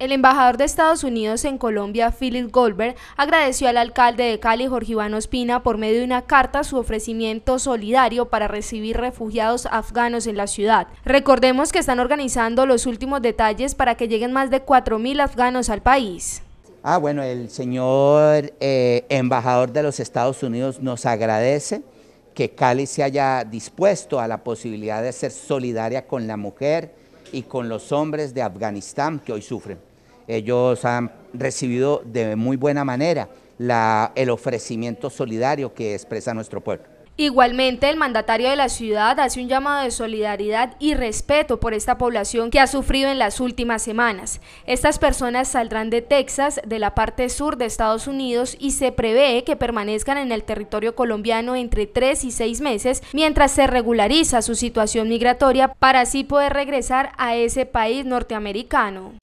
El embajador de Estados Unidos en Colombia, Philip Goldberg, agradeció al alcalde de Cali, Jorge Iván Ospina, por medio de una carta su ofrecimiento solidario para recibir refugiados afganos en la ciudad. Recordemos que están organizando los últimos detalles para que lleguen más de 4.000 afganos al país. Ah, bueno, el señor eh, embajador de los Estados Unidos nos agradece que Cali se haya dispuesto a la posibilidad de ser solidaria con la mujer y con los hombres de Afganistán que hoy sufren. Ellos han recibido de muy buena manera el ofrecimiento solidario que expresa nuestro pueblo. Igualmente, el mandatario de la ciudad hace un llamado de solidaridad y respeto por esta población que ha sufrido en las últimas semanas. Estas personas saldrán de Texas, de la parte sur de Estados Unidos, y se prevé que permanezcan en el territorio colombiano entre tres y seis meses mientras se regulariza su situación migratoria para así poder regresar a ese país norteamericano.